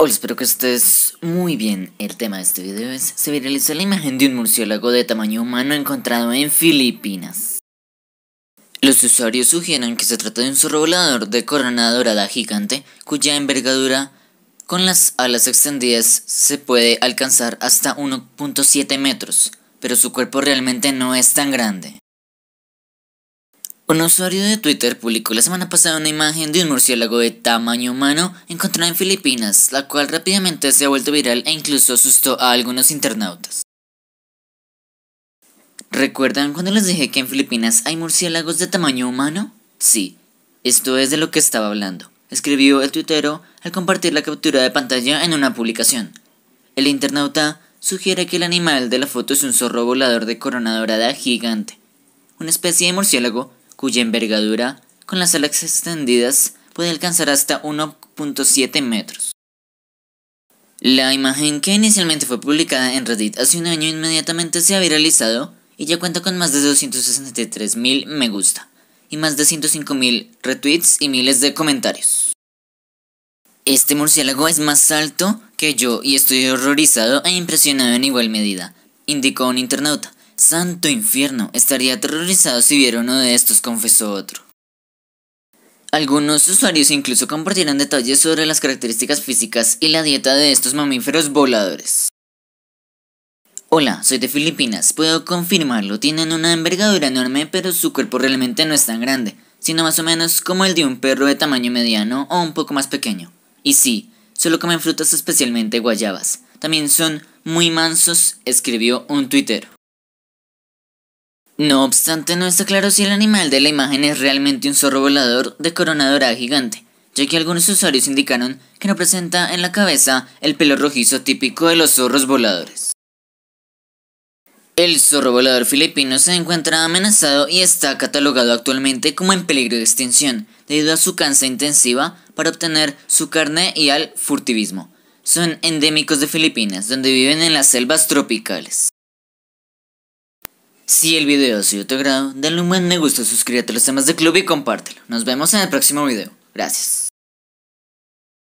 Hola, espero que estés muy bien. El tema de este video es, se viralizó la imagen de un murciélago de tamaño humano encontrado en Filipinas. Los usuarios sugieren que se trata de un zorro de corona dorada gigante, cuya envergadura con las alas extendidas se puede alcanzar hasta 1.7 metros, pero su cuerpo realmente no es tan grande. Un usuario de Twitter publicó la semana pasada una imagen de un murciélago de tamaño humano encontrado en Filipinas, la cual rápidamente se ha vuelto viral e incluso asustó a algunos internautas. ¿Recuerdan cuando les dije que en Filipinas hay murciélagos de tamaño humano? Sí, esto es de lo que estaba hablando, escribió el tuitero al compartir la captura de pantalla en una publicación. El internauta sugiere que el animal de la foto es un zorro volador de corona dorada gigante, una especie de murciélago cuya envergadura, con las alas extendidas, puede alcanzar hasta 1.7 metros. La imagen que inicialmente fue publicada en Reddit hace un año inmediatamente se ha viralizado y ya cuenta con más de 263.000 me gusta y más de 105.000 retweets y miles de comentarios. Este murciélago es más alto que yo y estoy horrorizado e impresionado en igual medida, indicó un internauta, Santo infierno, estaría aterrorizado si viera uno de estos, confesó otro. Algunos usuarios incluso compartieron detalles sobre las características físicas y la dieta de estos mamíferos voladores. Hola, soy de Filipinas, puedo confirmarlo, tienen una envergadura enorme, pero su cuerpo realmente no es tan grande, sino más o menos como el de un perro de tamaño mediano o un poco más pequeño. Y sí, solo comen frutas especialmente guayabas. También son muy mansos, escribió un tuitero. No obstante, no está claro si el animal de la imagen es realmente un zorro volador de corona gigante, ya que algunos usuarios indicaron que no presenta en la cabeza el pelo rojizo típico de los zorros voladores. El zorro volador filipino se encuentra amenazado y está catalogado actualmente como en peligro de extinción, debido a su cansa intensiva para obtener su carne y al furtivismo. Son endémicos de Filipinas, donde viven en las selvas tropicales. Si el video ha sido de tu agrado, dale un buen me gusta, suscríbete a los temas de club y compártelo. Nos vemos en el próximo video. Gracias.